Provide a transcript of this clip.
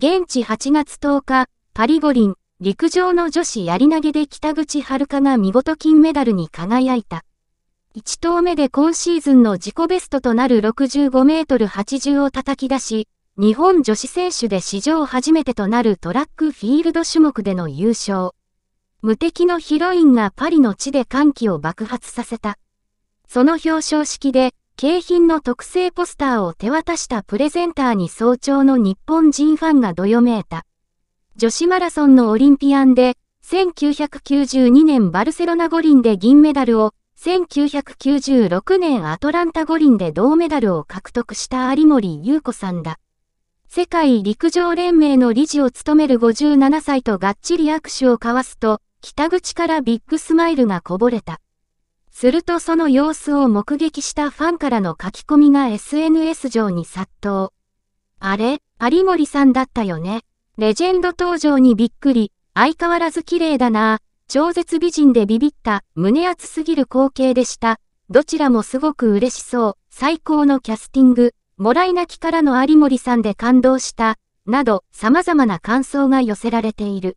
現地8月10日、パリ五輪、陸上の女子やり投げで北口香が見事金メダルに輝いた。1投目で今シーズンの自己ベストとなる65メートル80を叩き出し、日本女子選手で史上初めてとなるトラックフィールド種目での優勝。無敵のヒロインがパリの地で歓喜を爆発させた。その表彰式で、景品の特製ポスターを手渡したプレゼンターに早朝の日本人ファンがどよめいた。女子マラソンのオリンピアンで、1992年バルセロナ五輪で銀メダルを、1996年アトランタ五輪で銅メダルを獲得した有森裕子さんだ。世界陸上連盟の理事を務める57歳とがっちり握手を交わすと、北口からビッグスマイルがこぼれた。するとその様子を目撃したファンからの書き込みが SNS 上に殺到。あれ、有森さんだったよね。レジェンド登場にびっくり、相変わらず綺麗だな、超絶美人でビビった、胸熱すぎる光景でした。どちらもすごく嬉しそう、最高のキャスティング、もらい泣きからの有森さんで感動した、など様々な感想が寄せられている。